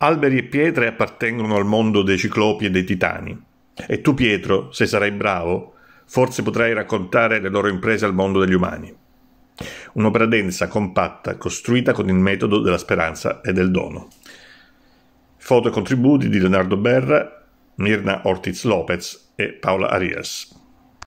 Alberi e pietre appartengono al mondo dei ciclopi e dei titani. E tu, Pietro, se sarai bravo, forse potrai raccontare le loro imprese al mondo degli umani. Un'opera densa, compatta, costruita con il metodo della speranza e del dono. Foto e contributi di Leonardo Berra, Mirna Ortiz Lopez e Paola Arias.